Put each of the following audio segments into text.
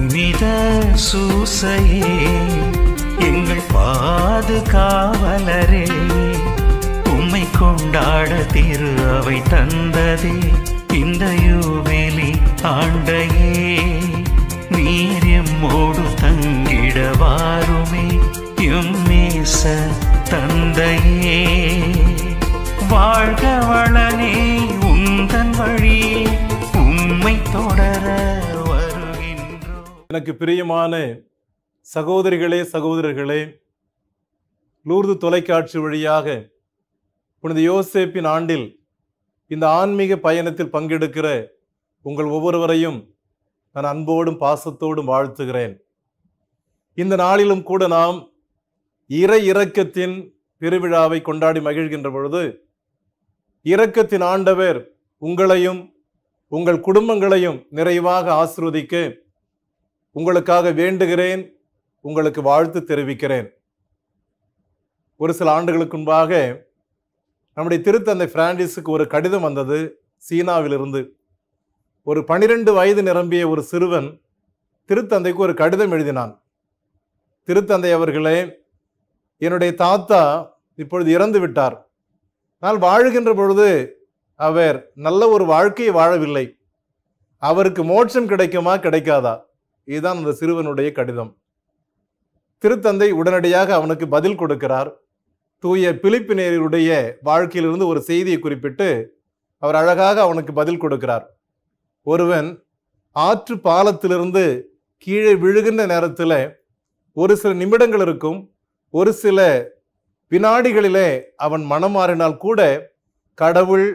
புனித சூசையே எங்கள் பாதுகாவலரே உம்மை கொண்டாட திரு அவை தந்ததே இந்த யூவேலி ஆண்டையே நீர் எம்மோடு தங்கிட வாருமே எம்மேச தந்தையே வாழ்க வளனே உந்தன் வழியே உம்மை தொடர எனக்கு பிரியமான சகோதரிகளே சகோதரர்களே லூர்து தொலைக்காட்சி வழியாக புனித யோசேப்பின் ஆண்டில் இந்த ஆன்மீக பயணத்தில் பங்கெடுக்கிற உங்கள் ஒவ்வொருவரையும் நான் அன்போடும் பாசத்தோடும் வாழ்த்துகிறேன் இந்த நாளிலும் கூட நாம் இறை இறக்கத்தின் பெருவிழாவை கொண்டாடி மகிழ்கின்ற பொழுது இரக்கத்தின் ஆண்டவர் உங்களையும் உங்கள் குடும்பங்களையும் நிறைவாக ஆசிர்வதிக்க உங்களுக்காக வேண்டுகிறேன் உங்களுக்கு வாழ்த்து தெரிவிக்கிறேன் ஒரு சில ஆண்டுகளுக்கு முன்பாக நம்முடைய திருத்தந்தை பிரான்சிஸுக்கு ஒரு கடிதம் வந்தது சீனாவிலிருந்து ஒரு பனிரெண்டு வயது நிரம்பிய ஒரு சிறுவன் திருத்தந்தைக்கு ஒரு கடிதம் எழுதினான் திருத்தந்தை அவர்களே என்னுடைய தாத்தா இப்பொழுது இறந்து விட்டார் நான் வாழ்கின்ற பொழுது அவர் நல்ல ஒரு வாழ்க்கையை வாழவில்லை அவருக்கு மோட்சம் கிடைக்குமா கிடைக்காதா இதுதான் அந்த சிறுவனுடைய கடிதம் திருத்தந்தை உடனடியாக அவனுக்கு பதில் கொடுக்கிறார் தூய பிலிப்பினேருடைய வாழ்க்கையிலிருந்து ஒரு செய்தியை குறிப்பிட்டு அவர் அழகாக அவனுக்கு பதில் கொடுக்கிறார் ஒருவன் ஆற்று பாலத்திலிருந்து கீழே விழுகின்ற நேரத்தில் ஒரு சில நிமிடங்கள் இருக்கும் ஒரு சில வினாடிகளிலே அவன் மனம் மாறினால் கூட கடவுள்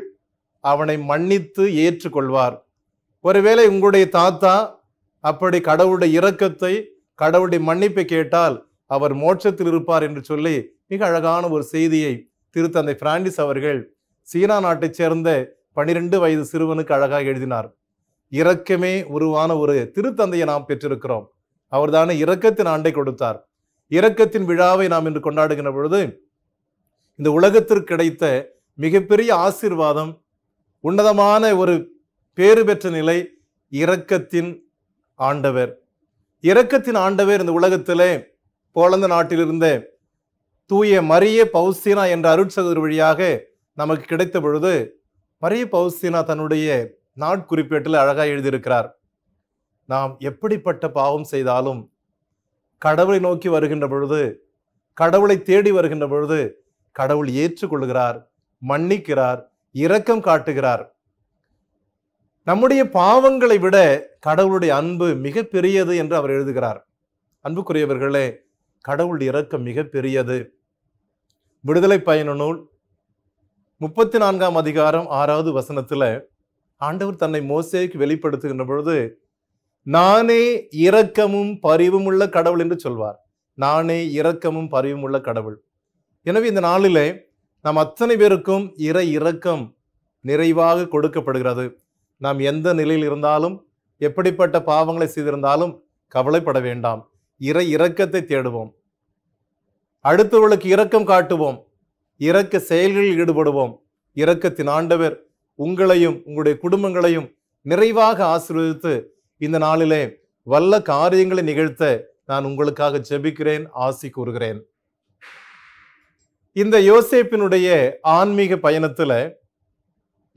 அவனை மன்னித்து ஏற்றுக்கொள்வார் ஒருவேளை உங்களுடைய தாத்தா அப்படி கடவுளுடைய இரக்கத்தை கடவுளுடைய மன்னிப்பை கேட்டால் அவர் மோட்சத்தில் இருப்பார் என்று சொல்லி மிக அழகான ஒரு செய்தியை திருத்தந்தை பிரான்டிஸ் அவர்கள் சீனா நாட்டைச் சேர்ந்த பனிரெண்டு வயது சிறுவனுக்கு அழகாக எழுதினார் இரக்கமே உருவான ஒரு திருத்தந்தையை நாம் பெற்றிருக்கிறோம் அவர் தானே இரக்கத்தின் ஆண்டை கொடுத்தார் இரக்கத்தின் விழாவை நாம் இன்று கொண்டாடுகிற பொழுது இந்த உலகத்திற்கு கிடைத்த மிகப்பெரிய ஆசீர்வாதம் உன்னதமான ஒரு பேறு பெற்ற நிலை இரக்கத்தின் ஆண்டவர் இரக்கத்தின் ஆண்டவர் இந்த உலகத்திலே போலந்து நாட்டிலிருந்து தூய மரிய பௌசீனா என்ற அருட்சகர் வழியாக நமக்கு கிடைத்த பொழுது மரிய பௌஸ்தீனா தன்னுடைய நாட்குறிப்பேட்டில் அழகாக எழுதியிருக்கிறார் நாம் எப்படிப்பட்ட பாவம் செய்தாலும் கடவுளை நோக்கி வருகின்ற பொழுது கடவுளை தேடி வருகின்ற பொழுது கடவுள் ஏற்றுக்கொள்கிறார் மன்னிக்கிறார் இரக்கம் காட்டுகிறார் நம்முடைய பாவங்களை விட கடவுளுடைய அன்பு மிக பெரியது என்று அவர் எழுதுகிறார் அன்புக்குரியவர்களே கடவுளுடைய இறக்கம் மிக பெரியது விடுதலை பயண நூல் முப்பத்தி நான்காம் அதிகாரம் ஆறாவது வசனத்தில் ஆண்டவர் தன்னை மோசேக்கு வெளிப்படுத்துகின்ற பொழுது நானே இரக்கமும் பரிவும் உள்ள கடவுள் என்று சொல்வார் நானே இரக்கமும் பரிவும் உள்ள கடவுள் எனவே இந்த நாளிலே நாம் அத்தனை பேருக்கும் இற இரக்கம் நிறைவாக கொடுக்கப்படுகிறது நாம் எந்த நிலையில் இருந்தாலும் எப்படிப்பட்ட பாவங்களை செய்திருந்தாலும் கவலைப்பட வேண்டாம் இறை இரக்கத்தை தேடுவோம் அடுத்தவர்களுக்கு இரக்கம் காட்டுவோம் இரக்க செயல்களில் ஈடுபடுவோம் இரக்கத்தின் ஆண்டவர் உங்களையும் உங்களுடைய குடும்பங்களையும் நிறைவாக ஆசீர்வதித்து இந்த நாளிலே வல்ல காரியங்களை நிகழ்த்த நான் உங்களுக்காக ஜெபிக்கிறேன் ஆசி கூறுகிறேன் இந்த யோசேப்பினுடைய ஆன்மீக பயணத்தில்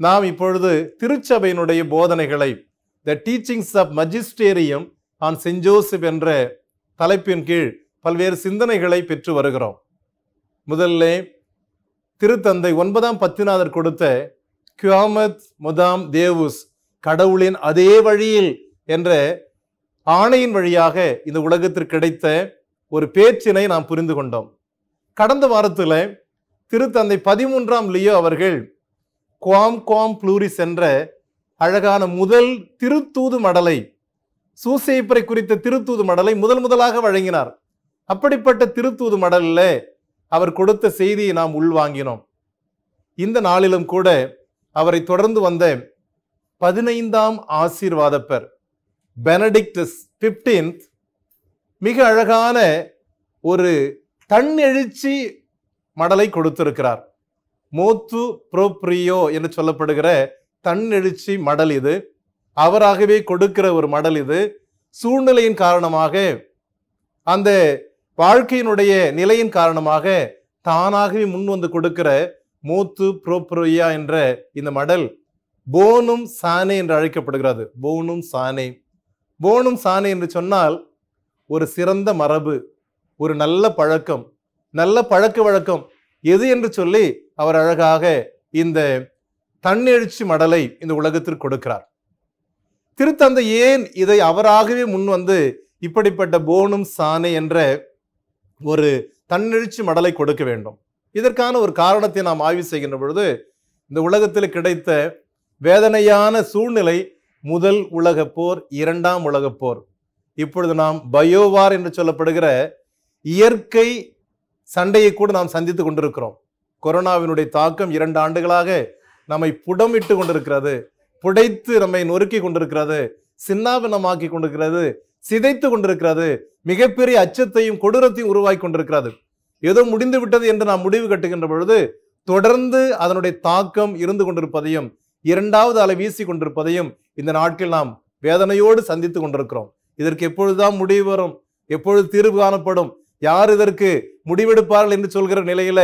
நாம் இப்பொழுது திருச்சபையினுடைய போதனைகளை the teachings of magisterium on Saint Joseph என்ற தலைப்பின் கீழ் பல்வேறு சிந்தனைகளை பெற்று வருகிறோம் முதல்ல திருத்தந்தை ஒன்பதாம் பத்தினாதர் கொடுத்த கியாமத் முதாம் தேவுஸ் கடவுளின் அதே வழியில் என்ற ஆணையின் வழியாக இந்த உலகத்திற்கு கிடைத்த ஒரு பேச்சினை நாம் புரிந்து கொண்டோம் கடந்த வாரத்தில் திருத்தந்தை பதிமூன்றாம் லியோ அவர்கள் குவாம் குவாம் புளூரிஸ் என்ற அழகான முதல் திருத்தூது மடலை சூசைப்பரை குறித்த திருத்தூது மடலை முதல் முதலாக வழங்கினார் அப்படிப்பட்ட திருத்தூது மடலில் அவர் கொடுத்த செய்தியை நாம் உள்வாங்கினோம் இந்த நாளிலும் கூட அவரை தொடர்ந்து வந்த பதினைந்தாம் ஆசீர்வாதப்பர் பெனடிக்டஸ் பிப்டீன்த் மிக அழகான ஒரு தன்னெழுச்சி மடலை கொடுத்திருக்கிறார் மோத்து புரோப்ரியோ என்று சொல்லப்படுகிற தன்னெழுச்சி மடல் இது அவராகவே கொடுக்கிற ஒரு மடல் இது சூழ்நிலையின் காரணமாக அந்த வாழ்க்கையினுடைய நிலையின் காரணமாக தானாகவே முன் வந்து கொடுக்கிற மூத்து புரோப்ரோயா என்ற இந்த மடல் போனும் சானே என்று அழைக்கப்படுகிறது போனும் சானே போனும் சானே என்று சொன்னால் ஒரு சிறந்த மரபு ஒரு நல்ல பழக்கம் நல்ல பழக்க வழக்கம் எது என்று சொல்லி அவர் அழகாக இந்த தன்னெழுச்சி மடலை இந்த உலகத்திற்கு கொடுக்கிறார் திருத்தந்தை ஏன் இதை அவராகவே முன் வந்து இப்படிப்பட்ட போனும் சாணி என்ற ஒரு தன்னெழுச்சி மடலை கொடுக்க வேண்டும் இதற்கான ஒரு காரணத்தை நாம் ஆய்வு செய்கின்ற பொழுது இந்த உலகத்தில் கிடைத்த வேதனையான சூழ்நிலை முதல் உலக போர் இரண்டாம் உலக போர் இப்பொழுது நாம் பயோவார் என்று சொல்லப்படுகிற இயற்கை சண்டையை கூட நாம் சந்தித்து கொண்டிருக்கிறோம் கொரோனாவினுடைய தாக்கம் இரண்டு ஆண்டுகளாக நம்மை புடமிட்டு கொண்டிருக்கிறது புடைத்து நம்மை நொறுக்கி கொண்டிருக்கிறது சின்னாபினமாக்கி கொண்டிருக்கிறது சிதைத்து கொண்டிருக்கிறது மிகப்பெரிய அச்சத்தையும் கொடூரத்தையும் உருவாக்கி கொண்டிருக்கிறது ஏதோ முடிந்து விட்டது என்று நாம் முடிவு கட்டுகின்ற பொழுது தொடர்ந்து அதனுடைய தாக்கம் இருந்து கொண்டிருப்பதையும் இரண்டாவது அலை வீசி கொண்டிருப்பதையும் இந்த நாட்கள் நாம் வேதனையோடு சந்தித்து கொண்டிருக்கிறோம் இதற்கு எப்பொழுதுதான் முடிவு வரும் எப்பொழுது தீர்வு காணப்படும் யார் இதற்கு முடிவெடுப்பார்கள் என்று சொல்கிற நிலையில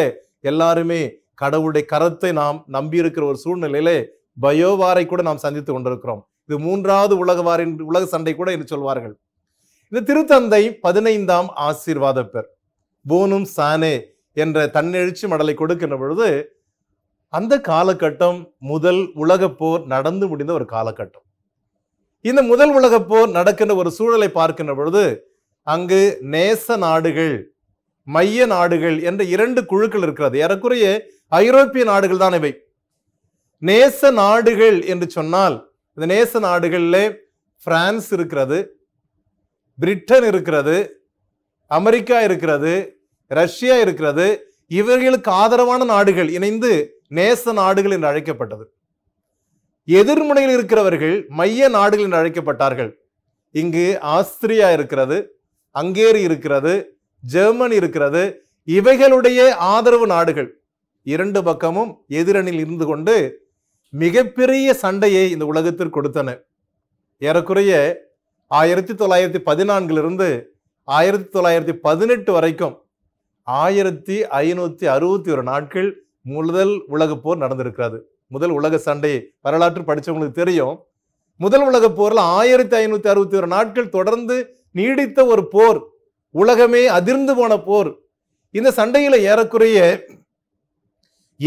எல்லாருமே கடவுளுடைய கரத்தை நாம் நம்பியிருக்கிற ஒரு சூழ்நிலையிலே பயோவாரை கூட நாம் சந்தித்து கொண்டிருக்கிறோம் இது மூன்றாவது உலக வாரின் உலக சண்டை கூட என்று சொல்வார்கள் இந்த திருத்தந்தை பதினைந்தாம் ஆசீர்வாத பெர் போனும் சானே என்ற தன்னெழுச்சி மடலை கொடுக்கின்ற பொழுது அந்த காலகட்டம் முதல் உலக போர் நடந்து முடிந்த ஒரு காலகட்டம் இந்த முதல் உலக போர் நடக்கின்ற ஒரு சூழலை பார்க்கின்ற பொழுது அங்கு நேச நாடுகள் மைய நாடுகள் என்ற இரண்டு குழுக்கள் இருக்கிறது ஏறக்குறைய ஐரோப்பிய நாடுகள் தான் இவை நேச நாடுகள் என்று சொன்னால் இந்த நேச நாடுகளில் பிரான்ஸ் இருக்கிறது பிரிட்டன் இருக்கிறது அமெரிக்கா இருக்கிறது ரஷ்யா இருக்கிறது இவர்களுக்கு ஆதரவான நாடுகள் இணைந்து நேச நாடுகள் என்று அழைக்கப்பட்டது எதிர்முனையில் இருக்கிறவர்கள் மைய நாடுகள் என்று அழைக்கப்பட்டார்கள் இங்கு ஆஸ்திரியா இருக்கிறது அங்கேரி இருக்கிறது ஜெர்மன் இருக்கிறது இவைகளுடைய ஆதரவு நாடுகள் இரண்டு பக்கமும் எதிரணியில் இருந்து கொண்டு மிகப்பெரிய சண்டையை இந்த உலகத்திற்கு கொடுத்தன ஏறக்குறைய ஆயிரத்தி தொள்ளாயிரத்தி பதினான்கிலிருந்து ஆயிரத்தி தொள்ளாயிரத்தி பதினெட்டு வரைக்கும் ஆயிரத்தி ஐநூற்றி அறுபத்தி ஒரு நாட்கள் முதல் உலக போர் நடந்திருக்கிறது முதல் உலக சண்டை வரலாற்று படித்தவங்களுக்கு தெரியும் முதல் உலக போரில் ஆயிரத்தி ஐநூற்றி அறுபத்தி ஒரு நாட்கள் தொடர்ந்து நீடித்த ஒரு போர் உலகமே அதிர்ந்து போன போர் இந்த சண்டையில் ஏறக்குறைய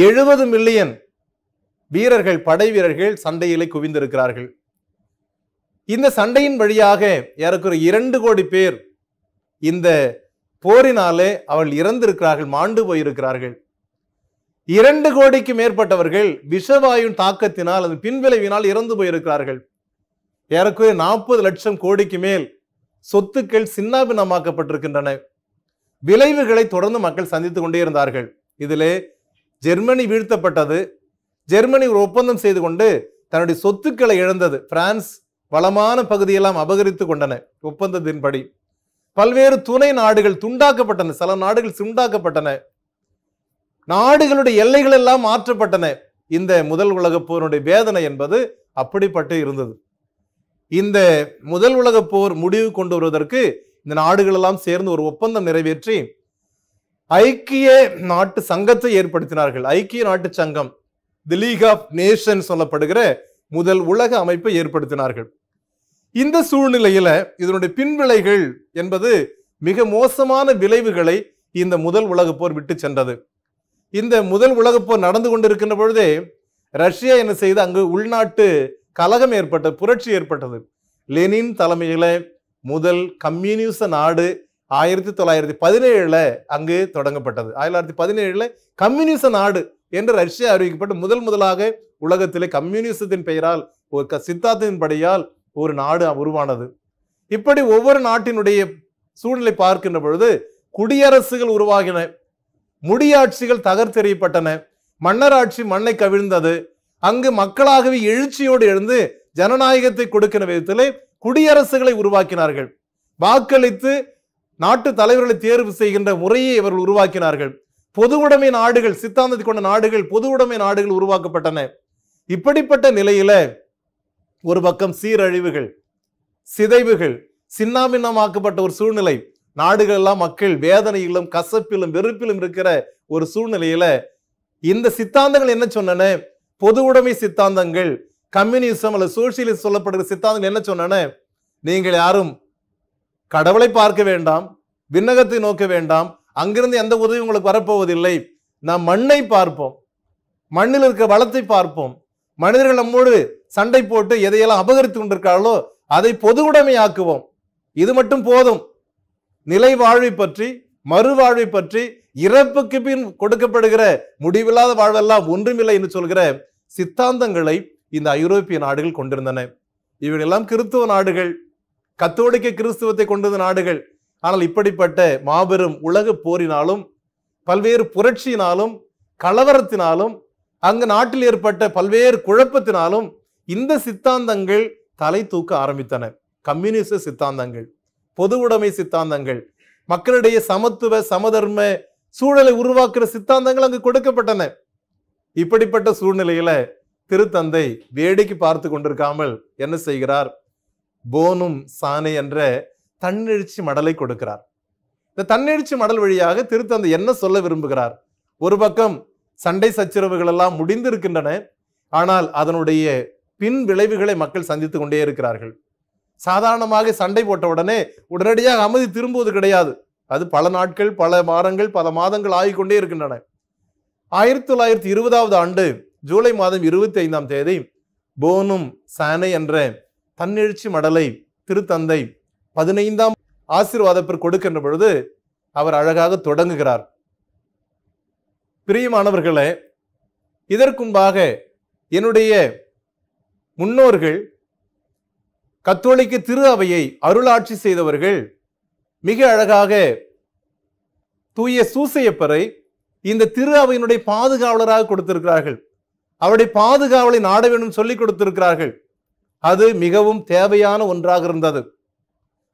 எழுபது மில்லியன் வீரர்கள் படை வீரர்கள் சண்டையிலே குவிந்திருக்கிறார்கள் இந்த சண்டையின் வழியாக ஏறக்குறைய இரண்டு கோடி பேர் இந்த போரினாலே அவள் இறந்திருக்கிறார்கள் மாண்டு போயிருக்கிறார்கள் இரண்டு கோடிக்கு மேற்பட்டவர்கள் விஷவாயுன் தாக்கத்தினால் அதன் பின்விளைவினால் இறந்து போயிருக்கிறார்கள் ஏறக்குறைய நாற்பது லட்சம் கோடிக்கு மேல் சொத்துக்கள் சின்னாபின்னமாக்கப்பட்டிருக்கின்றன விளைவுகளை தொடர்ந்து மக்கள் சந்தித்து கொண்டே இருந்தார்கள் இதிலே ஜெர்மனி வீழ்த்தப்பட்டது ஜெர்மனி ஒரு ஒப்பந்தம் செய்து கொண்டு தன்னுடைய சொத்துக்களை இழந்தது பிரான்ஸ் வளமான பகுதியெல்லாம் அபகரித்துக் கொண்டன ஒப்பந்தத்தின்படி பல்வேறு துணை நாடுகள் துண்டாக்கப்பட்டன சில நாடுகள் சுண்டாக்கப்பட்டன நாடுகளுடைய எல்லைகள் எல்லாம் மாற்றப்பட்டன இந்த முதல் உலகப் போருடைய வேதனை என்பது அப்படிப்பட்டு இருந்தது இந்த முதல் உலக போர் முடிவு கொண்டு வருவதற்கு இந்த நாடுகளெல்லாம் சேர்ந்து ஒரு ஒப்பந்தம் நிறைவேற்றி ஐக்கிய நாட்டு சங்கத்தை ஏற்படுத்தினார்கள் ஐக்கிய நாட்டு சங்கம் தி லீக் ஆஃப் நேஷன் சொல்லப்படுகிற முதல் உலக அமைப்பை ஏற்படுத்தினார்கள் இந்த சூழ்நிலையில இதனுடைய பின்விளைகள் என்பது மிக மோசமான விளைவுகளை இந்த முதல் உலக போர் விட்டு சென்றது இந்த முதல் உலக போர் நடந்து கொண்டிருக்கின்ற பொழுதே ரஷ்யா என்ன செய்து அங்கு உள்நாட்டு கலகம் ஏற்பட்டது புரட்சி ஏற்பட்டது லெனின் தலைமையில் முதல் கம்யூனிச நாடு ஆயிரத்தி தொள்ளாயிரத்தி பதினேழில் அங்கு தொடங்கப்பட்டது ஆயிரத்தி தொள்ளாயிரத்தி பதினேழில் கம்யூனிச நாடு என்று ரஷ்யா அறிவிக்கப்பட்டு முதல் முதலாக உலகத்திலே கம்யூனிசத்தின் பெயரால் ஒரு க சித்தாந்தத்தின் படியால் ஒரு நாடு உருவானது இப்படி ஒவ்வொரு நாட்டினுடைய சூழ்நிலை பார்க்கின்ற பொழுது குடியரசுகள் உருவாகின முடியாட்சிகள் தகர்த்தெறியப்பட்டன மன்னராட்சி மண்ணை கவிழ்ந்தது அங்கு மக்களாகவே எழுச்சியோடு எழுந்து ஜனநாயகத்தை கொடுக்கிற விதத்தில் குடியரசுகளை உருவாக்கினார்கள் வாக்களித்து நாட்டு தலைவர்களை தேர்வு செய்கின்ற முறையை இவர்கள் உருவாக்கினார்கள் பொது உடைமை நாடுகள் சித்தாந்தத்தை கொண்ட நாடுகள் பொது உடைமை நாடுகள் உருவாக்கப்பட்டன இப்படிப்பட்ட நிலையில ஒரு பக்கம் சீரழிவுகள் சிதைவுகள் சின்னாமின்னமாக்கப்பட்ட ஒரு சூழ்நிலை நாடுகள் எல்லாம் மக்கள் வேதனையிலும் கசப்பிலும் வெறுப்பிலும் இருக்கிற ஒரு சூழ்நிலையில இந்த சித்தாந்தங்கள் என்ன சொன்னன பொது உடைமை சித்தாந்தங்கள் கம்யூனிசம் அல்லது சோசியலிசம் சொல்லப்படுகிற சித்தாந்தங்கள் என்ன சொன்னேன்னு நீங்கள் யாரும் கடவுளை பார்க்க வேண்டாம் விண்ணகத்தை நோக்க வேண்டாம் அங்கிருந்து எந்த உதவி உங்களுக்கு வரப்போவதில்லை நாம் மண்ணை பார்ப்போம் மண்ணில் இருக்கிற வளத்தை பார்ப்போம் மனிதர்கள் நம்மோடு சண்டை போட்டு எதையெல்லாம் அபகரித்து கொண்டிருக்காளோ அதை பொது உடைமையாக்குவோம் இது மட்டும் போதும் நிலை வாழ்வை பற்றி மறுவாழ்வை பற்றி இறப்புக்கு பின் கொடுக்கப்படுகிற முடிவில்லாத வாழ்வெல்லாம் ஒன்றுமில்லை என்று சொல்கிற சித்தாந்தங்களை இந்த ஐரோப்பிய நாடுகள் கொண்டிருந்தன இவைகளெல்லாம் கிறிஸ்துவ நாடுகள் கத்தோலிக்க கிறிஸ்துவத்தை கொண்டிருந்த நாடுகள் ஆனால் இப்படிப்பட்ட மாபெரும் உலக போரினாலும் பல்வேறு புரட்சியினாலும் கலவரத்தினாலும் அங்கு நாட்டில் ஏற்பட்ட பல்வேறு குழப்பத்தினாலும் இந்த சித்தாந்தங்கள் தலை தூக்க ஆரம்பித்தன கம்யூனிச சித்தாந்தங்கள் பொது உடைமை சித்தாந்தங்கள் மக்களிடையே சமத்துவ சமதர்ம சூழலை உருவாக்குற சித்தாந்தங்கள் அங்கு கொடுக்கப்பட்டன இப்படிப்பட்ட சூழ்நிலையில திருத்தந்தை வேடிக்கை பார்த்து கொண்டிருக்காமல் என்ன செய்கிறார் போனும் சானை என்ற தன்னெழுச்சி மடலை கொடுக்கிறார் இந்த தன்னெழுச்சி மடல் வழியாக திருத்தந்தை என்ன சொல்ல விரும்புகிறார் ஒரு பக்கம் சண்டை சச்சரவுகள் எல்லாம் முடிந்திருக்கின்றன ஆனால் அதனுடைய பின் விளைவுகளை மக்கள் சந்தித்துக் கொண்டே இருக்கிறார்கள் சாதாரணமாக சண்டை போட்ட உடனே உடனடியாக அமைதி திரும்புவது கிடையாது அது பல நாட்கள் பல வாரங்கள் பல மாதங்கள் ஆகிக்கொண்டே இருக்கின்றன ஆயிரத்தி தொள்ளாயிரத்தி இருபதாவது ஆண்டு ஜூலை மாதம் இருபத்தி ஐந்தாம் தேதி போனும் சானை என்ற தன்னெழுச்சி மடலை திருத்தந்தை பதினைந்தாம் ஆசீர்வாதப்பிற்கு கொடுக்கின்ற பொழுது அவர் அழகாக தொடங்குகிறார் பிரியமானவர்களே இதற்கும்பாக என்னுடைய முன்னோர்கள் கத்தோலிக்க திரு அவையை அருளாட்சி செய்தவர்கள் மிக அழகாக தூய சூசையப்பரை இந்த திரு அவையினுடைய பாதுகாவலராக கொடுத்திருக்கிறார்கள் அவருடைய பாதுகாவலை நாட வேண்டும் சொல்லிக் கொடுத்திருக்கிறார்கள் அது மிகவும் தேவையான ஒன்றாக இருந்தது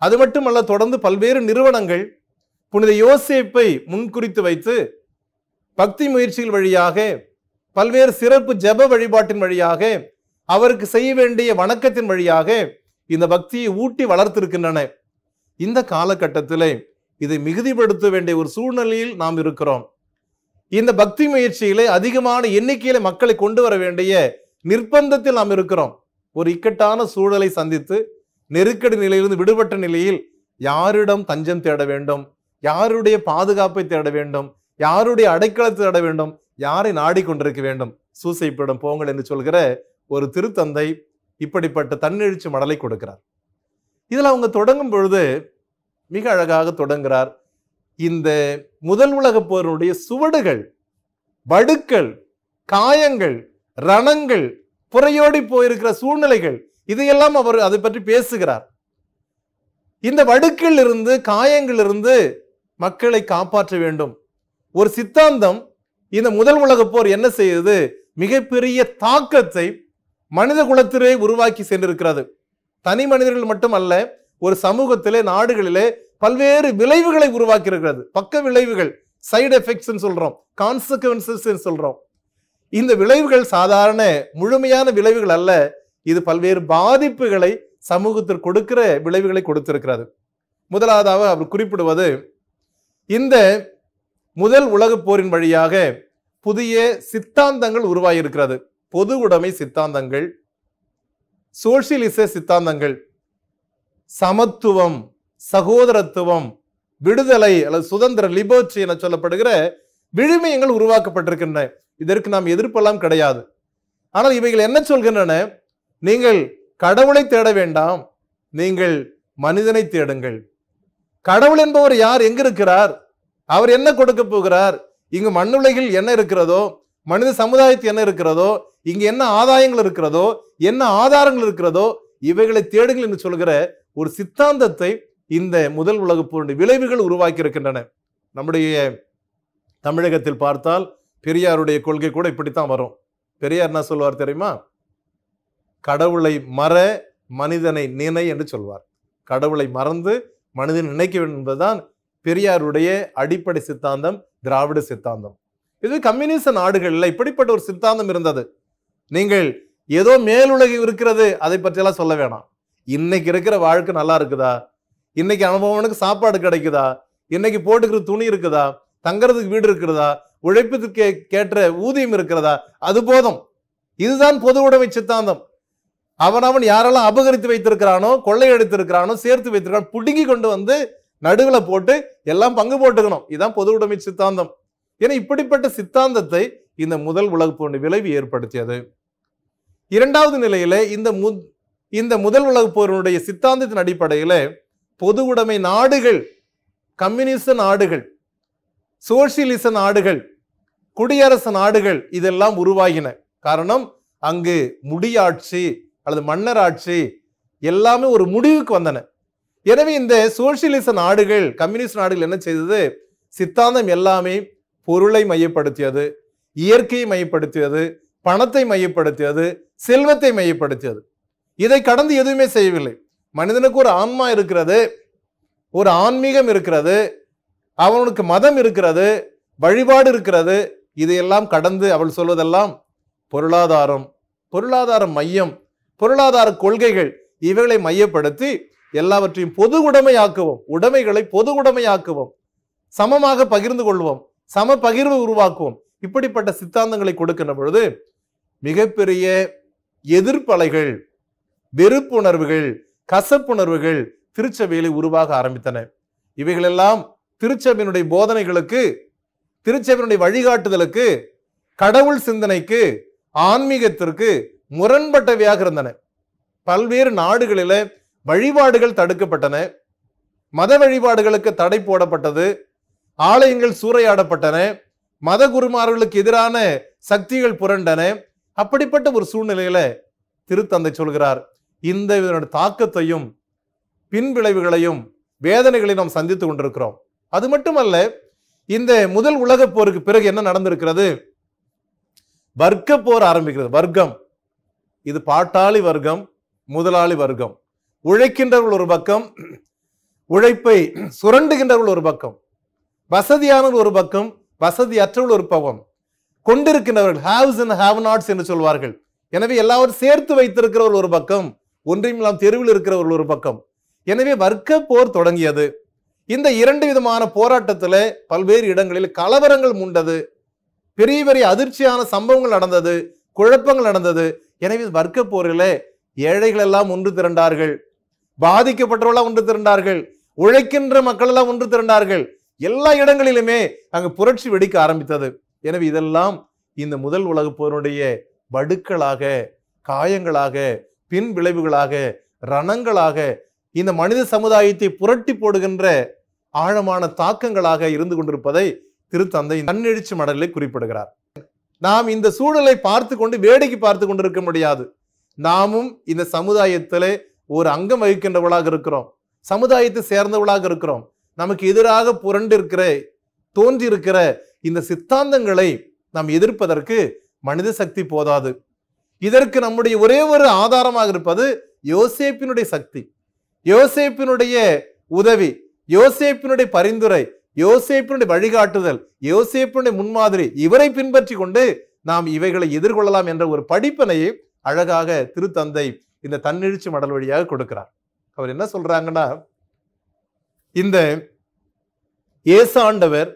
அது மட்டுமல்ல தொடர்ந்து பல்வேறு நிறுவனங்கள் புனித யோசிப்பை முன்குறித்து வைத்து பக்தி முயற்சிகள் வழியாக பல்வேறு சிறப்பு ஜப வழிபாட்டின் வழியாக அவருக்கு செய்ய வேண்டிய வணக்கத்தின் வழியாக இந்த பக்தியை ஊட்டி வளர்த்திருக்கின்றன இந்த காலகட்டத்திலே இதை மிகுதிப்படுத்த வேண்டிய ஒரு சூழ்நிலையில் நாம் இருக்கிறோம் இந்த பக்தி முயற்சியிலே அதிகமான எண்ணிக்கையில மக்களை கொண்டு வர வேண்டிய நிர்பந்தத்தில் நாம் இருக்கிறோம் ஒரு இக்கட்டான சூழலை சந்தித்து நெருக்கடி நிலையிலிருந்து விடுபட்ட நிலையில் யாரிடம் தஞ்சம் தேட வேண்டும் யாருடைய பாதுகாப்பை தேட வேண்டும் யாருடைய அடைக்கலத்தை தேட வேண்டும் யாரை நாடிக்கொண்டிருக்க வேண்டும் சூசைப்பிடம் போங்கள் என்று சொல்கிற ஒரு திருத்தந்தை இப்படிப்பட்ட தன்னெழுச்சி மடலை கொடுக்கிறார் இதில் அவங்க தொடங்கும் பொழுது மிக அழகாக தொடங்குகிறார் இந்த முதல் உலக போரினுடைய சுவடுகள் வடுக்கள் காயங்கள் ரணங்கள் புறையோடி போயிருக்கிற சூழ்நிலைகள் இதையெல்லாம் அவர் அதை பற்றி பேசுகிறார் இந்த வடுக்கில் இருந்து காயங்களிலிருந்து மக்களை காப்பாற்ற வேண்டும் ஒரு சித்தாந்தம் இந்த முதல் உலக போர் என்ன செய்யுது மிகப்பெரிய தாக்கத்தை மனித குலத்திலே உருவாக்கி சென்றிருக்கிறது தனி மனிதர்கள் மட்டும் அல்ல ஒரு சமூகத்திலே நாடுகளிலே பல்வேறு விளைவுகளை உருவாக்கி இருக்கிறது பக்க விளைவுகள் சைடு எஃபெக்ட்ஸ் சொல்றோம் கான்சிக்வன்சஸ் சொல்றோம் இந்த விளைவுகள் சாதாரண முழுமையான விளைவுகள் அல்ல இது பல்வேறு பாதிப்புகளை சமூகத்தில் கொடுக்கிற விளைவுகளை கொடுத்திருக்கிறது முதலாவதாக அவர் குறிப்பிடுவது இந்த முதல் உலகப் போரின் வழியாக புதிய சித்தாந்தங்கள் உருவாகியிருக்கிறது பொது உடைமை சித்தாந்தங்கள் சோசியலிச சித்தாந்தங்கள் சமத்துவம் சகோதரத்துவம் விடுதலை அல்லது சுதந்திர லிபர்ட்டி என சொல்லப்படுகிற விழுமியங்கள் உருவாக்கப்பட்டிருக்கின்றன இதற்கு நாம் எதிர்ப்பெல்லாம் கிடையாது ஆனால் இவைகள் என்ன சொல்கின்றன நீங்கள் கடவுளை தேட வேண்டாம் நீங்கள் மனிதனை தேடுங்கள் கடவுள் என்பவர் யார் எங்கிருக்கிறார் இருக்கிறார் அவர் என்ன கொடுக்க போகிறார் இங்கு மண்ணுலகில் என்ன இருக்கிறதோ மனித சமுதாயத்து என்ன இருக்கிறதோ இங்க என்ன ஆதாயங்கள் இருக்கிறதோ என்ன ஆதாரங்கள் இருக்கிறதோ இவைகளை தேடுங்கள் என்று சொல்கிற ஒரு சித்தாந்தத்தை இந்த முதல் உலக போருடைய விளைவுகள் உருவாக்கி இருக்கின்றன நம்முடைய தமிழகத்தில் பார்த்தால் பெரியாருடைய கொள்கை கூட இப்படித்தான் வரும் பெரியார் என்ன சொல்வார் தெரியுமா கடவுளை மற மனிதனை நினை என்று சொல்வார் கடவுளை மறந்து மனிதன் நினைக்க வேண்டும் என்பதுதான் பெரியாருடைய அடிப்படை சித்தாந்தம் திராவிட சித்தாந்தம் இது கம்யூனிச நாடுகளில் இப்படிப்பட்ட ஒரு சித்தாந்தம் இருந்தது நீங்கள் ஏதோ மேலுலகம் இருக்கிறது அதை பற்றியெல்லாம் சொல்ல வேணாம் இன்னைக்கு இருக்கிற வாழ்க்கை நல்லா இருக்குதா இன்னைக்கு அனுபவனுக்கு சாப்பாடு கிடைக்குதா இன்னைக்கு போட்டுக்கிற துணி இருக்குதா தங்கிறதுக்கு வீடு இருக்கிறதா உழைப்பதற்கு கேட்ட ஊதியம் இருக்கிறதா அது போதும் இதுதான் பொது உடைமை சித்தாந்தம் அவன் அவன் யாரெல்லாம் அபகரித்து வைத்திருக்கிறானோ கொள்ளையடித்திருக்கிறானோ சேர்த்து வைத்திருக்கானோ புடுங்கி கொண்டு வந்து நடுவில் போட்டு எல்லாம் பங்கு போட்டுக்கணும் இதுதான் பொது உடைமை சித்தாந்தம் என இப்படிப்பட்ட சித்தாந்தத்தை இந்த முதல் உலக போர் விளைவு ஏற்படுத்தியது இரண்டாவது நிலையில இந்த மு இந்த முதல் உலக போரினுடைய சித்தாந்தத்தின் அடிப்படையில் பொது உடைமை நாடுகள் கம்யூனிச நாடுகள் சோசியலிச நாடுகள் குடியரசு நாடுகள் இதெல்லாம் உருவாகின காரணம் அங்கு முடியாட்சி அல்லது மன்னராட்சி எல்லாமே ஒரு முடிவுக்கு வந்தன எனவே இந்த சோசியலிச நாடுகள் கம்யூனிஸ்ட் நாடுகள் என்ன செய்தது சித்தாந்தம் எல்லாமே பொருளை மையப்படுத்தியது இயற்கையை மையப்படுத்தியது பணத்தை மையப்படுத்தியது செல்வத்தை மையப்படுத்தியது இதை கடந்து எதுவுமே செய்யவில்லை மனிதனுக்கு ஒரு ஆன்மா இருக்கிறது ஒரு ஆன்மீகம் இருக்கிறது அவனுக்கு மதம் இருக்கிறது வழிபாடு இருக்கிறது இதையெல்லாம் கடந்து அவள் சொல்வதெல்லாம் பொருளாதாரம் பொருளாதார மையம் பொருளாதார கொள்கைகள் இவைகளை மையப்படுத்தி எல்லாவற்றையும் பொது உடைமையாக்குவோம் உடைமைகளை பொது உடைமையாக்குவோம் சமமாக பகிர்ந்து கொள்வோம் சம பகிர்வு உருவாக்குவோம் இப்படிப்பட்ட சித்தாந்தங்களை கொடுக்கின்ற பொழுது மிகப்பெரிய எதிர்ப்பலைகள் வெறுப்புணர்வுகள் கசப்புணர்வுகள் திருச்சபையிலே உருவாக ஆரம்பித்தன இவைகளெல்லாம் திருச்சபையினுடைய போதனைகளுக்கு திருச்சபையினுடைய வழிகாட்டுதலுக்கு கடவுள் சிந்தனைக்கு ஆன்மீகத்திற்கு முரண்பட்டவையாக இருந்தன பல்வேறு நாடுகளில வழிபாடுகள் தடுக்கப்பட்டன மத வழிபாடுகளுக்கு தடை போடப்பட்டது ஆலயங்கள் சூறையாடப்பட்டன மத குருமார்களுக்கு எதிரான சக்திகள் புரண்டன அப்படிப்பட்ட ஒரு சூழ்நிலையில திருத்தந்தை சொல்கிறார் இந்த தாக்கத்தையும் பின்விளைவுகளையும் வேதனைகளை நாம் சந்தித்து கொண்டிருக்கிறோம் அது மட்டுமல்ல இந்த முதல் உலக போருக்கு பிறகு என்ன நடந்திருக்கிறது வர்க்க போர் ஆரம்பிக்கிறது வர்க்கம் இது பாட்டாளி வர்க்கம் முதலாளி வர்க்கம் உழைக்கின்றவர்கள் ஒரு பக்கம் உழைப்பை சுரண்டுகின்றவர்கள் ஒரு பக்கம் வசதியானவர் ஒரு பக்கம் வசதி அற்றவள் ஒரு பக்கம் கொண்டிருக்கின்றவர்கள் ஹாவ்ஸ் அண்ட் ஹாவ் நாட்ஸ் என்று சொல்வார்கள் எனவே எல்லாரும் சேர்த்து வைத்திருக்கிறவர்கள் ஒரு பக்கம் ஒன்றையும் தெருவில் இருக்கிறவர்கள் ஒரு பக்கம் எனவே வர்க்க போர் தொடங்கியது இந்த இரண்டு விதமான போராட்டத்தில் பல்வேறு இடங்களில் கலவரங்கள் முண்டது பெரிய பெரிய அதிர்ச்சியான சம்பவங்கள் நடந்தது குழப்பங்கள் நடந்தது எனவே வர்க்க போரில் ஏழைகள் எல்லாம் ஒன்று திரண்டார்கள் பாதிக்கப்பட்டவர்களாக ஒன்று திரண்டார்கள் உழைக்கின்ற மக்கள் எல்லாம் ஒன்று திரண்டார்கள் எல்லா இடங்களிலுமே அங்கு புரட்சி வெடிக்க ஆரம்பித்தது எனவே இதெல்லாம் இந்த முதல் உலக போருடைய வடுக்களாக காயங்களாக பின் விளைவுகளாக ரணங்களாக இந்த மனித சமுதாயத்தை புரட்டி போடுகின்ற ஆழமான தாக்கங்களாக இருந்து கொண்டிருப்பதை திருத்தந்தை தன்னெழுச்சி மடலில் குறிப்பிடுகிறார் நாம் இந்த சூழலை பார்த்து கொண்டு வேடிக்கை பார்த்து கொண்டிருக்க முடியாது நாமும் இந்த சமுதாயத்தில் ஒரு அங்கம் வகிக்கின்றவளாக இருக்கிறோம் சமுதாயத்தை சேர்ந்தவளாக இருக்கிறோம் நமக்கு எதிராக புரண்டிருக்கிற தோன்றியிருக்கிற இந்த சித்தாந்தங்களை நாம் எதிர்ப்பதற்கு மனித சக்தி போதாது இதற்கு நம்முடைய ஒரே ஒரு ஆதாரமாக இருப்பது யோசேப்பினுடைய சக்தி யோசேப்பினுடைய உதவி யோசேப்பினுடைய பரிந்துரை யோசேப்பினுடைய வழிகாட்டுதல் யோசேப்பினுடைய முன்மாதிரி இவரை பின்பற்றி கொண்டு நாம் இவைகளை எதிர்கொள்ளலாம் என்ற ஒரு படிப்பனையை அழகாக திருத்தந்தை இந்த தன்னெழுச்சி மடல் வழியாக கொடுக்கிறார் அவர் என்ன சொல்றாங்கன்னா இந்த ஏசாண்டவர்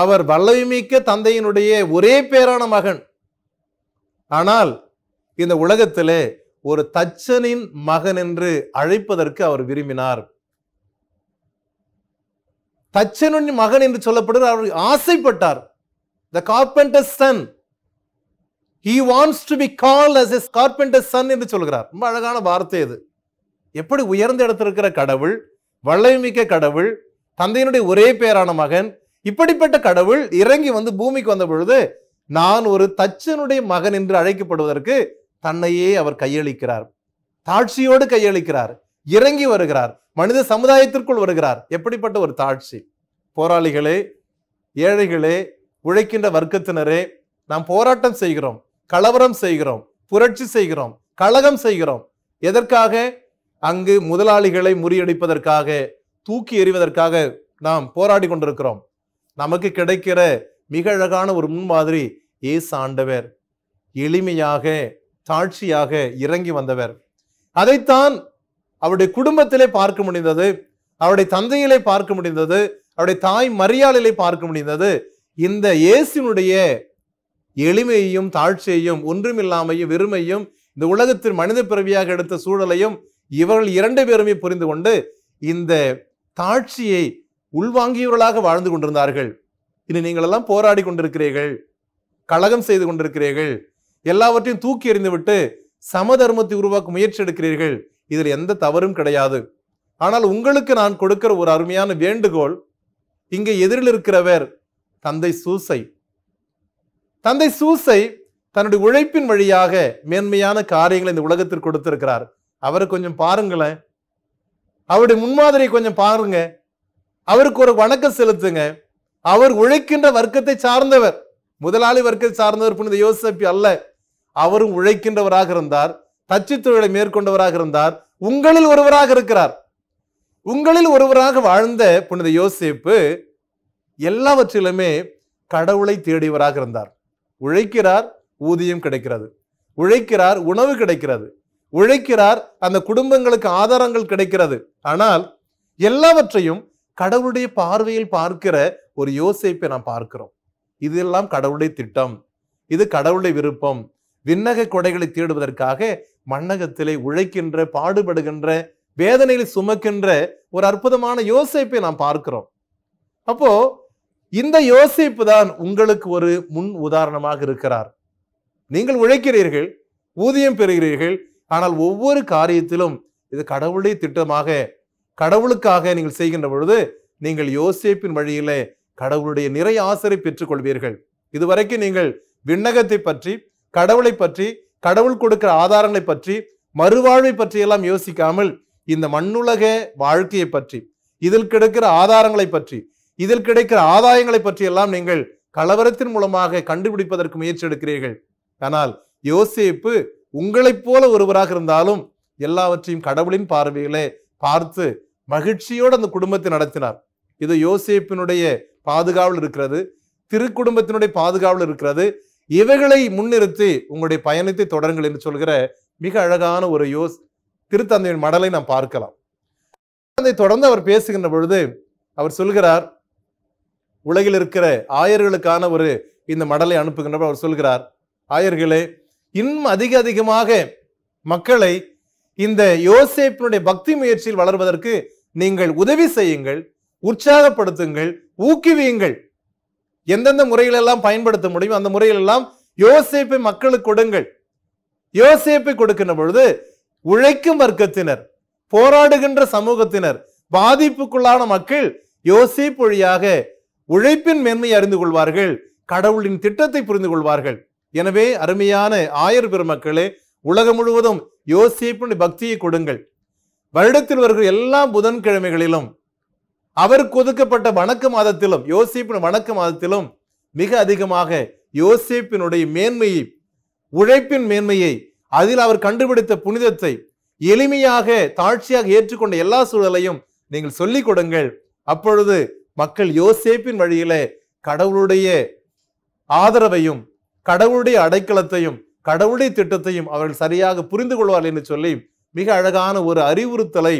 அவர் வல்லமைமிக்க தந்தையினுடைய ஒரே பேரான மகன் ஆனால் இந்த உலகத்திலே ஒரு தச்சனின் மகன் என்று அழைப்பதற்கு அவர் விரும்பினார் தச்சனின் மகன் என்று சொல்லப்படுகிற அவர் ஆசைப்பட்டார் the carpenter son he wants to be call as as carpenter son என்று சொல்கிறார் ரொம்ப அழகான வார்த்தை இது எப்படி உயர்ந்த இடத்திருக்கிற கடவுள் வல்லமைமிக்க கடவுள் தந்தையினுடைய ஒரே பேரான மகன் இப்படிப்பட்ட கடவுள் இறங்கி வந்து பூமிக்கு வந்த பொழுது நான் ஒரு தச்சனுடைய மகன் என்று அழைக்கப்படுவதற்கு தன்னையே அவர் கையளிக்கிறார் தாட்சியோடு கையளிக்கிறார் இறங்கி வருகிறார் மனித சமுதாயத்திற்குள் வருகிறார் எப்படிப்பட்ட ஒரு தாட்சி போராளிகளே ஏழைகளே உழைக்கின்ற வர்க்கத்தினரே நாம் போராட்டம் செய்கிறோம் கலவரம் செய்கிறோம் புரட்சி செய்கிறோம் கழகம் செய்கிறோம் எதற்காக அங்கு முதலாளிகளை முறியடிப்பதற்காக தூக்கி எறிவதற்காக நாம் போராடி கொண்டிருக்கிறோம் நமக்கு கிடைக்கிற மிக அழகான ஒரு முன்மாதிரி ஏசு ஆண்டவர் எளிமையாக தாழ்ச்சியாக இறங்கி வந்தவர் அதைத்தான் அவருடைய குடும்பத்திலே பார்க்க முடிந்தது அவருடைய தந்தையிலே பார்க்க முடிந்தது அவருடைய தாய் மரியாதையிலே பார்க்க முடிந்தது இந்த இயேசுனுடைய எளிமையையும் தாழ்ச்சியையும் ஒன்றுமில்லாமையும் வெறுமையும் இந்த உலகத்தில் மனித பிறவியாக எடுத்த சூழலையும் இவர்கள் இரண்டு பேருமே புரிந்து கொண்டு இந்த தாட்சியை உள்வாங்கியவர்களாக வாழ்ந்து கொண்டிருந்தார்கள் இனி நீங்கள் எல்லாம் போராடி கொண்டிருக்கிறீர்கள் கழகம் செய்து கொண்டிருக்கிறீர்கள் எல்லாவற்றையும் தூக்கி எறிந்துவிட்டு சமதர்மத்தை உருவாக்கும் முயற்சி எடுக்கிறீர்கள் இதில் எந்த தவறும் கிடையாது ஆனால் உங்களுக்கு நான் கொடுக்கிற ஒரு அருமையான வேண்டுகோள் இங்கே எதிரில் இருக்கிறவர் தந்தை சூசை தந்தை சூசை தன்னுடைய உழைப்பின் வழியாக மேன்மையான காரியங்களை இந்த உலகத்திற்கு கொடுத்திருக்கிறார் அவரை கொஞ்சம் பாருங்களேன் அவருடைய முன்மாதிரி கொஞ்சம் பாருங்க அவருக்கு ஒரு வணக்கம் செலுத்துங்க அவர் உழைக்கின்ற வர்க்கத்தை சார்ந்தவர் முதலாளி வர்க்கத்தை சார்ந்தவர் புனித யோசிப்பி அல்ல அவரும் உழைக்கின்றவராக இருந்தார் தச்சு தொழிலை மேற்கொண்டவராக இருந்தார் உங்களில் ஒருவராக இருக்கிறார் உங்களில் ஒருவராக வாழ்ந்த புனித யோசிப்பு எல்லாவற்றிலுமே கடவுளை தேடியவராக இருந்தார் உழைக்கிறார் ஊதியம் கிடைக்கிறது உழைக்கிறார் உணவு கிடைக்கிறது உழைக்கிறார் அந்த குடும்பங்களுக்கு ஆதாரங்கள் கிடைக்கிறது ஆனால் எல்லாவற்றையும் கடவுளுடைய பார்வையில் பார்க்கிற ஒரு யோசிப்பை நாம் பார்க்கிறோம் இதெல்லாம் கடவுளுடைய திட்டம் இது கடவுளுடைய விருப்பம் விண்ணக கொடைகளை தேடுவதற்காக மன்னகத்திலே உழைக்கின்ற பாடுபடுகின்ற வேதனையில் சுமக்கின்ற ஒரு அற்புதமான யோசிப்பை நாம் பார்க்கிறோம் அப்போ இந்த யோசிப்பு தான் உங்களுக்கு ஒரு முன் உதாரணமாக இருக்கிறார் நீங்கள் உழைக்கிறீர்கள் ஊதியம் பெறுகிறீர்கள் ஆனால் ஒவ்வொரு காரியத்திலும் இது கடவுளுடைய திட்டமாக கடவுளுக்காக நீங்கள் செய்கின்ற பொழுது நீங்கள் யோசிப்பின் வழியிலே கடவுளுடைய நிறை ஆசரை பெற்றுக்கொள்வீர்கள் இதுவரைக்கும் நீங்கள் விண்ணகத்தை பற்றி கடவுளை பற்றி கடவுள் கொடுக்கிற ஆதாரங்களை பற்றி மறுவாழ்வை பற்றி எல்லாம் யோசிக்காமல் இந்த மண்ணுலக வாழ்க்கையை பற்றி இதில் கிடைக்கிற ஆதாரங்களை பற்றி இதில் கிடைக்கிற ஆதாயங்களை பற்றி எல்லாம் நீங்கள் கலவரத்தின் மூலமாக கண்டுபிடிப்பதற்கு முயற்சி எடுக்கிறீர்கள் ஆனால் யோசிப்பு உங்களைப் போல ஒருவராக இருந்தாலும் எல்லாவற்றையும் கடவுளின் பார்வையிலே பார்த்து மகிழ்ச்சியோடு அந்த குடும்பத்தை நடத்தினார் இது யோசிப்பினுடைய பாதுகாவல் இருக்கிறது திருக்குடும்பத்தினுடைய பாதுகாவல் இருக்கிறது இவைகளை முன்னிறுத்தி உங்களுடைய பயணத்தை தொடருங்கள் என்று சொல்கிற மிக அழகான ஒரு யோஸ் திருத்தந்தையின் மடலை நாம் பார்க்கலாம் அதை தொடர்ந்து அவர் பேசுகின்ற பொழுது அவர் சொல்கிறார் உலகில் இருக்கிற ஆயர்களுக்கான ஒரு இந்த மடலை அனுப்புகின்ற அவர் சொல்கிறார் ஆயர்களே இன்னும் அதிக அதிகமாக மக்களை இந்த யோசேப்பினுடைய பக்தி முயற்சியில் வளர்வதற்கு நீங்கள் உதவி செய்யுங்கள் உற்சாகப்படுத்துங்கள் ஊக்குவியுங்கள் எந்தெந்த முறையிலெல்லாம் பயன்படுத்த முடியும் அந்த முறையிலெல்லாம் யோசேப்பை மக்களுக்கு கொடுங்கள் யோசேப்பை கொடுக்கின்ற பொழுது உழைக்கும் வர்க்கத்தினர் போராடுகின்ற சமூகத்தினர் பாதிப்புக்குள்ளான மக்கள் யோசேப்பு வழியாக உழைப்பின் மேன்மையை அறிந்து கொள்வார்கள் கடவுளின் திட்டத்தை புரிந்து கொள்வார்கள் எனவே அருமையான ஆயர் பெருமக்களே உலகம் முழுவதும் யோசிப்புடைய பக்தியை கொடுங்கள் வருடத்தில் வருகிற எல்லா புதன்கிழமைகளிலும் அவருக்கு ஒதுக்கப்பட்ட வணக்க மாதத்திலும் யோசிப்பின் வணக்க மாதத்திலும் மிக அதிகமாக யோசிப்பினுடைய மேன்மையை உழைப்பின் மேன்மையை அதில் அவர் கண்டுபிடித்த புனிதத்தை எளிமையாக தாழ்ச்சியாக ஏற்றுக்கொண்ட எல்லா சூழலையும் நீங்கள் சொல்லிக் கொடுங்கள் அப்பொழுது மக்கள் யோசேப்பின் வழியில கடவுளுடைய ஆதரவையும் கடவுளுடைய அடைக்கலத்தையும் கடவுளுடைய திட்டத்தையும் அவர்கள் சரியாக புரிந்து கொள்வார்கள் என்று சொல்லி மிக அழகான ஒரு அறிவுறுத்தலை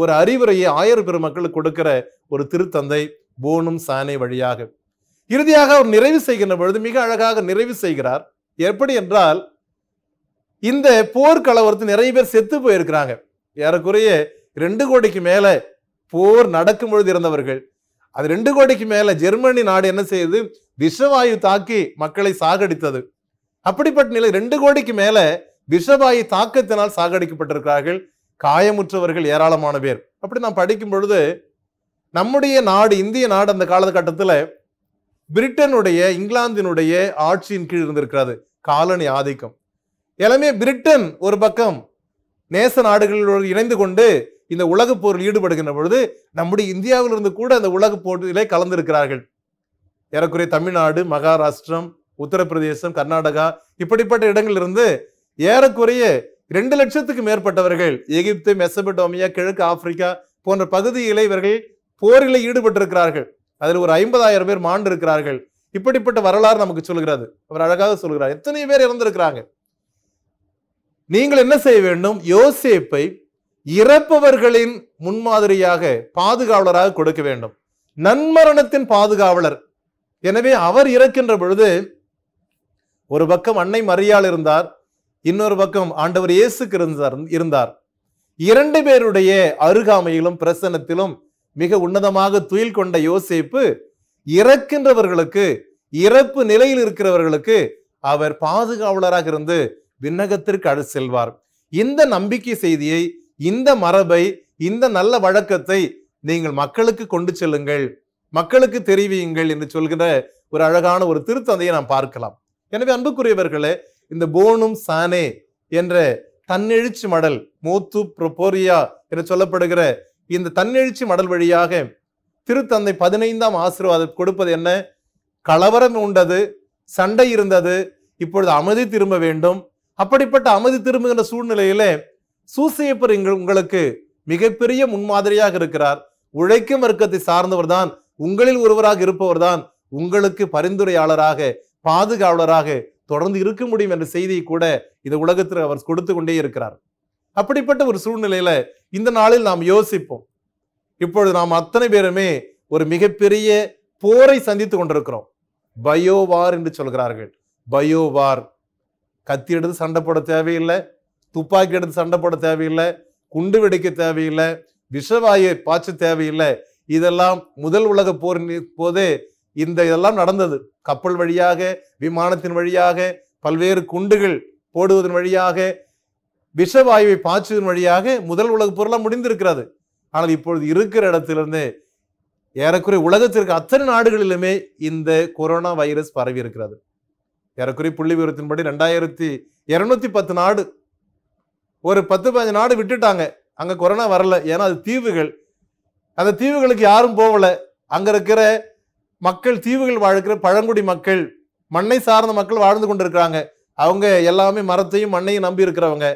ஒரு அறிவுரையை ஆயர் பெருமக்களுக்கு கொடுக்கிற ஒரு திருத்தந்தை போனும் சானை வழியாக இறுதியாக அவர் நிறைவு செய்கின்ற பொழுது மிக அழகாக நிறைவு செய்கிறார் எப்படி என்றால் இந்த போர்க்கலவரத்து நிறைய பேர் செத்து போயிருக்கிறாங்க ஏறக்குறைய ரெண்டு கோடிக்கு மேல போர் நடக்கும் பொழுது இருந்தவர்கள் அது ரெண்டு கோடிக்கு மேல ஜெர்மனி நாடு என்ன செய்யுது விஷவாயு தாக்கி மக்களை சாகடித்தது அப்படிப்பட்ட நிலை ரெண்டு கோடிக்கு மேல விஷவாயு தாக்கத்தினால் சாகடிக்கப்பட்டிருக்கிறார்கள் காயமுற்றவர்கள் ஏராளமான பேர் அப்படி நான் படிக்கும் பொழுது நம்முடைய நாடு இந்திய நாடு அந்த காலகட்டத்தில் பிரிட்டனுடைய இங்கிலாந்தினுடைய ஆட்சியின் கீழ் இருந்திருக்கிறது காலனி ஆதிக்கம் எல்லாமே பிரிட்டன் ஒரு பக்கம் நேச நாடுகளோடு இணைந்து கொண்டு இந்த உலகப் போரில் ஈடுபடுகின்ற பொழுது நம்முடைய இந்தியாவிலிருந்து கூட அந்த உலகப் போரிலே கலந்திருக்கிறார்கள் ஏறக்குறைய தமிழ்நாடு மகாராஷ்டிரம் உத்தரப்பிரதேசம் கர்நாடகா இப்படிப்பட்ட இடங்களிலிருந்து ஏறக்குறைய ரெண்டு லட்சத்துக்கு மேற்பட்டவர்கள் எகிப்து மெசபடோமியா கிழக்கு ஆப்பிரிக்கா போன்ற பகுதிகளை இவர்கள் போரில் ஈடுபட்டிருக்கிறார்கள் அதில் ஒரு ஐம்பதாயிரம் பேர் மாண்டு இருக்கிறார்கள் இப்படிப்பட்ட வரலாறு நமக்கு சொல்கிறது அவர் அழகாக சொல்கிறார் எத்தனை பேர் இறந்திருக்கிறாங்க நீங்கள் என்ன செய்ய வேண்டும் யோசேப்பை இறப்பவர்களின் முன்மாதிரியாக பாதுகாவலராக கொடுக்க வேண்டும் நன்மரணத்தின் பாதுகாவலர் எனவே அவர் இறக்கின்ற பொழுது ஒரு பக்கம் அன்னை மரியாள் இருந்தார் இன்னொரு பக்கம் ஆண்டவர் இயேசுக்கு இருந்தார் இருந்தார் இரண்டு பேருடைய அருகாமையிலும் பிரசனத்திலும் மிக உன்னதமாக துயில் கொண்ட யோசிப்பு இறக்கின்றவர்களுக்கு இறப்பு நிலையில் இருக்கிறவர்களுக்கு அவர் பாதுகாவலராக இருந்து விண்ணகத்திற்கு அழு செல்வார் இந்த நம்பிக்கை செய்தியை இந்த மரபை இந்த நல்ல வழக்கத்தை நீங்கள் மக்களுக்கு கொண்டு செல்லுங்கள் மக்களுக்கு தெரிவியுங்கள் என்று சொல்கிற ஒரு அழகான ஒரு திருத்தந்தையை நாம் பார்க்கலாம் எனவே அன்புக்குரியவர்களே இந்த போனும் சானே என்ற தன்னெழுச்சி மடல் மூத்து ப்ரொபோரியா என்று சொல்லப்படுகிற இந்த தன்னெழுச்சி மடல் வழியாக திருத்தந்தை பதினைந்தாம் ஆசீர்வாதம் கொடுப்பது என்ன கலவரம் உண்டது சண்டை இருந்தது இப்பொழுது அமைதி திரும்ப வேண்டும் அப்படிப்பட்ட அமைதி திரும்புகின்ற சூழ்நிலையில சூசையப்பர் உங்களுக்கு மிகப்பெரிய முன்மாதிரியாக இருக்கிறார் உழைக்கும் வர்க்கத்தை சார்ந்தவர் தான் உங்களில் ஒருவராக இருப்பவர் தான் உங்களுக்கு பரிந்துரையாளராக பாதுகாவலராக தொடர்ந்து இருக்க முடியும் என்ற செய்தியை கூட இந்த உலகத்தில் அவர் கொடுத்து கொண்டே இருக்கிறார் அப்படிப்பட்ட ஒரு சூழ்நிலையில இந்த நாளில் நாம் யோசிப்போம் இப்பொழுது நாம் அத்தனை பேருமே ஒரு மிகப்பெரிய போரை சந்தித்துக் கொண்டிருக்கிறோம் பயோவார் என்று சொல்கிறார்கள் பயோவார் கத்தி எடுத்து சண்டை போட தேவையில்லை துப்பாக்கி எடுத்து சண்டை போட தேவையில்லை குண்டு வெடிக்க தேவையில்லை விஷவாயை பாய்ச்ச தேவையில்லை இதெல்லாம் முதல் உலக போரின் போது இந்த இதெல்லாம் நடந்தது கப்பல் வழியாக விமானத்தின் வழியாக பல்வேறு குண்டுகள் போடுவதன் வழியாக விஷவாயுவை பாய்ச்சுவதன் வழியாக முதல் உலக போரெல்லாம் முடிந்திருக்கிறது ஆனால் இப்பொழுது இருக்கிற இடத்திலிருந்து ஏறக்குறை உலகத்திற்கு அத்தனை நாடுகளிலுமே இந்த கொரோனா வைரஸ் பரவி இருக்கிறது ஏறக்குறை புள்ளி விவரத்தின்படி ரெண்டாயிரத்தி இரநூத்தி பத்து நாடு ஒரு பத்து பதினஞ்சு நாடு விட்டுட்டாங்க அங்கே கொரோனா வரல ஏன்னா அது தீவுகள் அந்த தீவுகளுக்கு யாரும் போகல அங்க இருக்கிற மக்கள் தீவுகள் வாழ்க்கிற பழங்குடி மக்கள் மண்ணை சார்ந்த மக்கள் வாழ்ந்து கொண்டிருக்கிறாங்க அவங்க எல்லாமே மரத்தையும் மண்ணையும் நம்பி இருக்கிறவங்க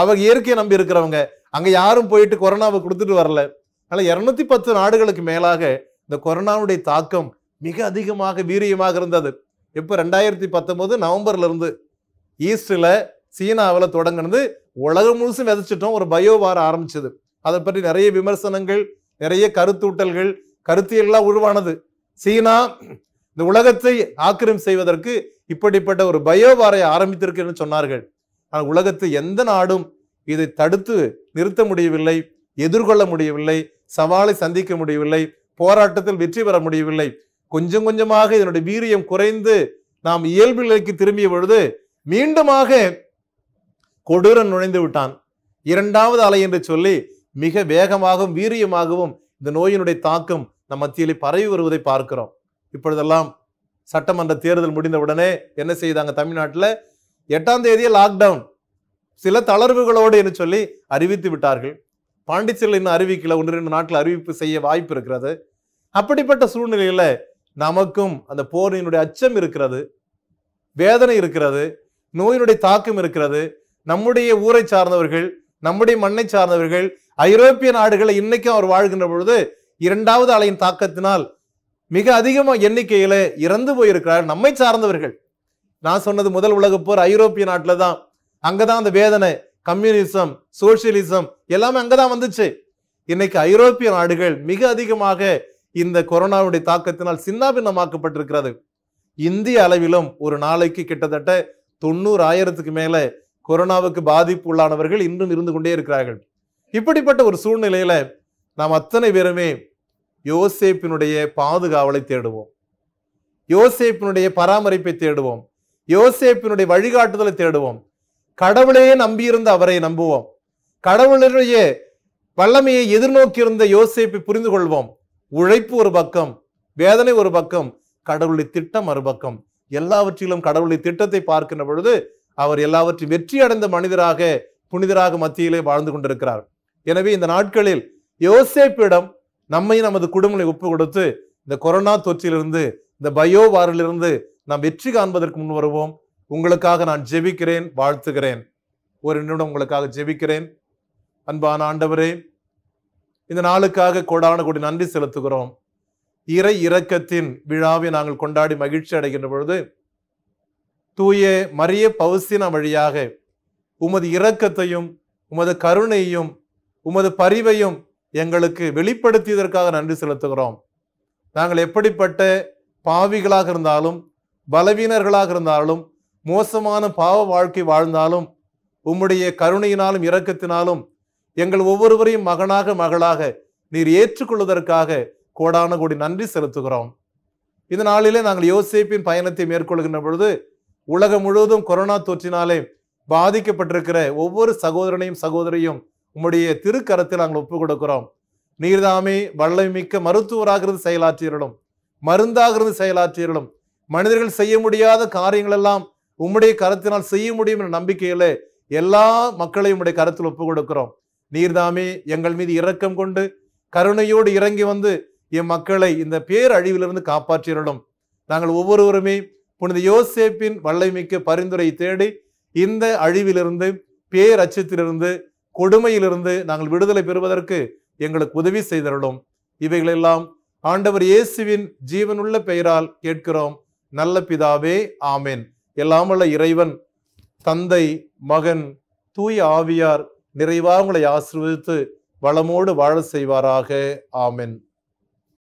அவங்க இயற்கையை நம்பி இருக்கிறவங்க அங்க யாரும் போயிட்டு கொரோனாவை கொடுத்துட்டு வரல அதனால இருநூத்தி பத்து நாடுகளுக்கு மேலாக இந்த கொரோனாவுடைய தாக்கம் மிக அதிகமாக வீரியமாக இருந்தது இப்போ ரெண்டாயிரத்தி பத்தொன்பது நவம்பர்ல இருந்து ஈஸ்டில் சீனாவில் தொடங்கினது உலகம் முழுசும் விதைச்சிட்டோம் ஒரு பயோ வாரம் ஆரம்பிச்சது அதை பற்றி நிறைய விமர்சனங்கள் நிறைய கருத்தூட்டல்கள் எல்லாம் உருவானது சீனா இந்த உலகத்தை ஆக்கிரமி செய்வதற்கு இப்படிப்பட்ட ஒரு பயோவாரை என்று சொன்னார்கள் ஆனால் உலகத்து எந்த நாடும் இதை தடுத்து நிறுத்த முடியவில்லை எதிர்கொள்ள முடியவில்லை சவாலை சந்திக்க முடியவில்லை போராட்டத்தில் வெற்றி பெற முடியவில்லை கொஞ்சம் கொஞ்சமாக இதனுடைய வீரியம் குறைந்து நாம் இயல்பு நிலைக்கு திரும்பிய பொழுது மீண்டுமாக கொடூரன் நுழைந்து விட்டான் இரண்டாவது அலை என்று சொல்லி மிக வேகமாகவும் வீரியமாகவும் இந்த நோயினுடைய தாக்கம் நம் மத்தியிலே பரவி வருவதை பார்க்கிறோம் இப்பொழுதெல்லாம் சட்டமன்ற தேர்தல் முடிந்த உடனே என்ன செய்தாங்க தமிழ்நாட்டில் எட்டாம் தேதியே லாக்டவுன் சில தளர்வுகளோடு என்று சொல்லி அறிவித்து விட்டார்கள் பாண்டிச்சேரியில் இன்னும் அறிவிக்கல ஒன்று ரெண்டு நாட்டில் அறிவிப்பு செய்ய வாய்ப்பு இருக்கிறது அப்படிப்பட்ட சூழ்நிலையில நமக்கும் அந்த போரினுடைய அச்சம் இருக்கிறது வேதனை இருக்கிறது நோயினுடைய தாக்கம் இருக்கிறது நம்முடைய ஊரை சார்ந்தவர்கள் நம்முடைய மண்ணை சார்ந்தவர்கள் ஐரோப்பிய நாடுகளை இன்னைக்கும் அவர் வாழ்கின்ற பொழுது இரண்டாவது அலையின் தாக்கத்தினால் மிக அதிகமாக எண்ணிக்கையில இறந்து போயிருக்கிறார் நம்மை சார்ந்தவர்கள் நான் சொன்னது முதல் உலக போர் ஐரோப்பிய நாட்டில் தான் அங்கதான் அந்த வேதனை கம்யூனிசம் சோசியலிசம் எல்லாமே அங்கதான் வந்துச்சு இன்னைக்கு ஐரோப்பிய நாடுகள் மிக அதிகமாக இந்த கொரோனாவுடைய தாக்கத்தினால் சின்னாபின்னமாக்கப்பட்டிருக்கிறது இந்திய அளவிலும் ஒரு நாளைக்கு கிட்டத்தட்ட தொண்ணூறு ஆயிரத்துக்கு மேல கொரோனாவுக்கு பாதிப்பு உள்ளானவர்கள் இன்றும் இருந்து கொண்டே இருக்கிறார்கள் இப்படிப்பட்ட ஒரு சூழ்நிலையில நாம் அத்தனை பேருமே யோசேப்பினுடைய பாதுகாவலை தேடுவோம் யோசேப்பினுடைய பராமரிப்பை தேடுவோம் யோசேப்பினுடைய வழிகாட்டுதலை தேடுவோம் கடவுளையே நம்பியிருந்த அவரை நம்புவோம் கடவுளுடைய வல்லமையை எதிர்நோக்கி இருந்த யோசேப்பை புரிந்து கொள்வோம் உழைப்பு ஒரு பக்கம் வேதனை ஒரு பக்கம் கடவுளுடைய திட்டம் மறுபக்கம் எல்லாவற்றிலும் கடவுளுடைய திட்டத்தை பார்க்கின்ற பொழுது அவர் எல்லாவற்றையும் வெற்றி அடைந்த மனிதராக புனிதராக மத்தியிலே வாழ்ந்து கொண்டிருக்கிறார் எனவே இந்த நாட்களில் யோசேப்பிடம் நம்மையும் நமது குடும்பங்களை ஒப்பு கொடுத்து இந்த கொரோனா தொற்றிலிருந்து இந்த பயோ வாரிலிருந்து நாம் வெற்றி காண்பதற்கு முன் வருவோம் உங்களுக்காக நான் ஜெபிக்கிறேன் வாழ்த்துகிறேன் ஒரு நிமிடம் உங்களுக்காக ஜெபிக்கிறேன் அன்பான ஆண்டவரே இந்த நாளுக்காக கோடான கோடி நன்றி செலுத்துகிறோம் இறை இறக்கத்தின் விழாவை நாங்கள் கொண்டாடி மகிழ்ச்சி அடைகின்ற பொழுது தூய மரிய பவுசின வழியாக உமது இரக்கத்தையும் உமது கருணையும் உமது பரிவையும் எங்களுக்கு வெளிப்படுத்தியதற்காக நன்றி செலுத்துகிறோம் நாங்கள் எப்படிப்பட்ட பாவிகளாக இருந்தாலும் பலவீனர்களாக இருந்தாலும் மோசமான பாவ வாழ்க்கை வாழ்ந்தாலும் உம்முடைய கருணையினாலும் இரக்கத்தினாலும் எங்கள் ஒவ்வொருவரையும் மகனாக மகளாக நீர் ஏற்றுக்கொள்வதற்காக கோடான கோடி நன்றி செலுத்துகிறோம் இந்த நாளிலே நாங்கள் யோசிப்பின் பயணத்தை மேற்கொள்கின்ற பொழுது உலகம் முழுவதும் கொரோனா தொற்றினாலே பாதிக்கப்பட்டிருக்கிற ஒவ்வொரு சகோதரனையும் சகோதரியும் உம்முடைய திருக்கரத்தில் நாங்கள் ஒப்பு கொடுக்கிறோம் நீர்தாமே வல்லமை மிக்க மருத்துவராக இருந்து செயலாற்றியிருடும் மருந்தாக இருந்து மனிதர்கள் செய்ய முடியாத காரியங்கள் எல்லாம் உம்முடைய கரத்தினால் செய்ய முடியும் என்ற நம்பிக்கையில எல்லா மக்களையும் உம்முடைய கரத்தில் ஒப்பு கொடுக்கிறோம் நீர்தாமே எங்கள் மீது இரக்கம் கொண்டு கருணையோடு இறங்கி வந்து என் மக்களை இந்த பேரழிவிலிருந்து காப்பாற்றியர்களும் நாங்கள் ஒவ்வொருவருமே புனித யோசேப்பின் வல்லமைக்கு பரிந்துரை தேடி இந்த அழிவிலிருந்து பேரச்சத்திலிருந்து கொடுமையிலிருந்து நாங்கள் விடுதலை பெறுவதற்கு எங்களுக்கு உதவி செய்தருளும் இவைகளெல்லாம் ஆண்டவர் இயேசுவின் ஜீவனுள்ள பெயரால் கேட்கிறோம் நல்ல பிதாவே ஆமேன் எல்லாமல்ல இறைவன் தந்தை மகன் தூய ஆவியார் நிறைவாக உங்களை ஆசிர்வதித்து வளமோடு வாழ செய்வாராக ஆமென்